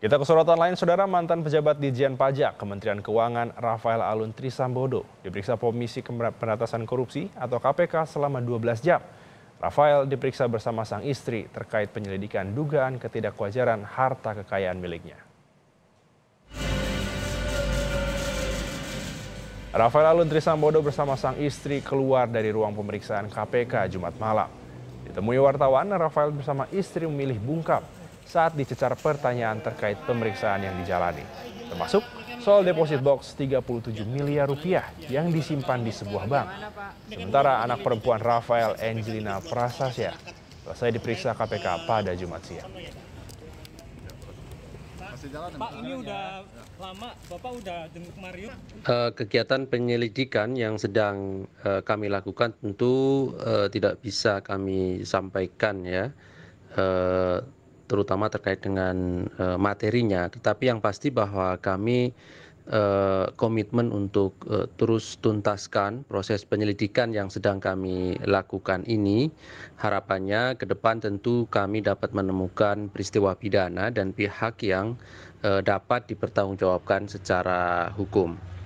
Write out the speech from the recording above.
Kita ke sorotan lain, saudara mantan pejabat di jen Pajak Kementerian Keuangan Rafael Alun Trisambodo diperiksa Komisi Pemberantasan Korupsi atau KPK selama 12 jam. Rafael diperiksa bersama sang istri terkait penyelidikan dugaan ketidakwajaran harta kekayaan miliknya. Rafael Alun Trisambodo bersama sang istri keluar dari ruang pemeriksaan KPK Jumat malam. Ditemui wartawan, Rafael bersama istri memilih bungkam saat dicecar pertanyaan terkait pemeriksaan yang dijalani, termasuk soal deposit box 37 miliar rupiah yang disimpan di sebuah bank. Sementara anak perempuan Rafael Angelina Prasasya selesai diperiksa KPK pada Jumat siang. Pak, ini udah lama, Bapak udah jenguk Mario? Eh, kegiatan penyelidikan yang sedang eh, kami lakukan tentu eh, tidak bisa kami sampaikan ya. Uh, terutama terkait dengan uh, materinya. Tetapi yang pasti bahwa kami uh, komitmen untuk uh, terus tuntaskan proses penyelidikan yang sedang kami lakukan ini. Harapannya ke depan tentu kami dapat menemukan peristiwa pidana dan pihak yang uh, dapat dipertanggungjawabkan secara hukum.